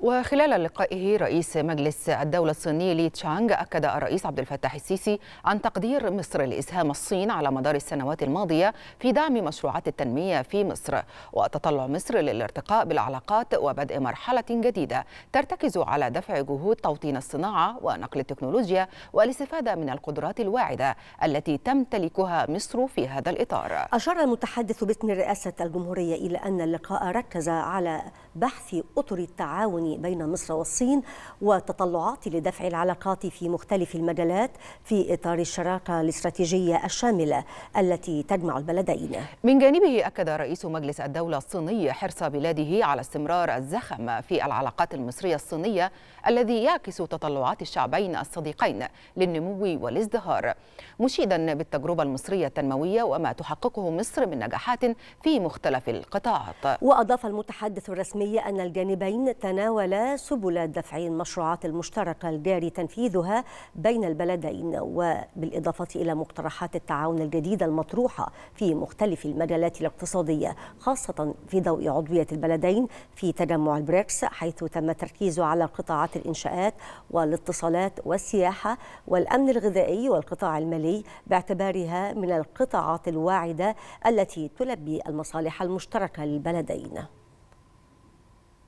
وخلال لقائه رئيس مجلس الدولة الصيني لي تشانغ أكد الرئيس عبد الفتاح السيسي عن تقدير مصر لإسهام الصين على مدار السنوات الماضية في دعم مشروعات التنمية في مصر وتطلع مصر للارتقاء بالعلاقات وبدء مرحلة جديدة ترتكز على دفع جهود توطين الصناعة ونقل التكنولوجيا والاستفادة من القدرات الواعدة التي تمتلكها مصر في هذا الإطار أشار المتحدث باسم رئاسة الجمهورية إلى أن اللقاء ركز على بحث أطر التعاون بين مصر والصين وتطلعات لدفع العلاقات في مختلف المجالات في إطار الشراكة الاستراتيجية الشاملة التي تجمع البلدين من جانبه أكد رئيس مجلس الدولة الصيني حرص بلاده على استمرار الزخم في العلاقات المصرية الصينية الذي يعكس تطلعات الشعبين الصديقين للنمو والازدهار مشيدا بالتجربة المصرية التنموية وما تحققه مصر من نجاحات في مختلف القطاعات وأضاف المتحدث الرسمي الجاري أن الجانبين تناولا سبل دفع المشروعات المشتركة الجاري تنفيذها بين البلدين وبالإضافة إلى مقترحات التعاون الجديدة المطروحة في مختلف المجالات الاقتصادية خاصة في ضوء عضوية البلدين في تجمع البريكس حيث تم التركيز على قطاعات الإنشاءات والاتصالات والسياحة والأمن الغذائي والقطاع المالي باعتبارها من القطاعات الواعدة التي تلبي المصالح المشتركة للبلدين